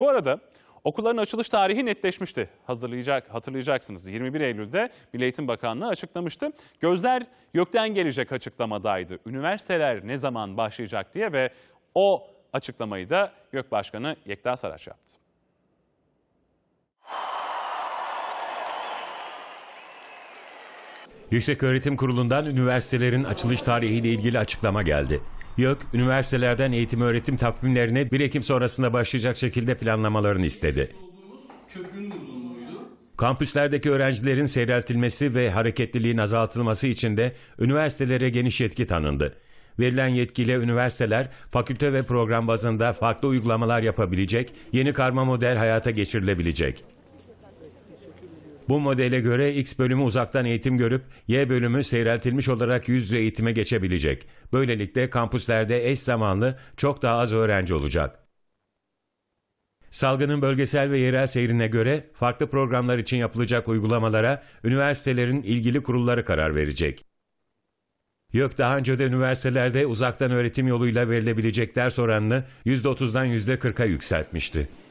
Bu arada okulların açılış tarihi netleşmişti. Hazırlayacak, hatırlayacaksınız 21 Eylül'de Milli Eğitim Bakanlığı açıklamıştı. Gözler gökten gelecek açıklamadaydı. Üniversiteler ne zaman başlayacak diye ve o açıklamayı da YÖK Başkanı Yekta Saraç yaptı. Yüksek Öğretim Kurulu'ndan üniversitelerin açılış tarihiyle ilgili açıklama geldi. YÖK, üniversitelerden eğitim öğretim takvimlerine 1 Ekim sonrasında başlayacak şekilde planlamalarını istedi. Kampüslerdeki öğrencilerin seyreltilmesi ve hareketliliğin azaltılması için de üniversitelere geniş yetki tanındı. Verilen yetkiyle üniversiteler fakülte ve program bazında farklı uygulamalar yapabilecek, yeni karma model hayata geçirilebilecek. Bu modele göre X bölümü uzaktan eğitim görüp Y bölümü seyreltilmiş olarak yüz yüze eğitime geçebilecek. Böylelikle kampüslerde eş zamanlı çok daha az öğrenci olacak. Salgının bölgesel ve yerel seyrine göre farklı programlar için yapılacak uygulamalara üniversitelerin ilgili kurulları karar verecek. YÖK daha önce de üniversitelerde uzaktan öğretim yoluyla verilebilecek ders oranını %30'dan %40'a yükseltmişti.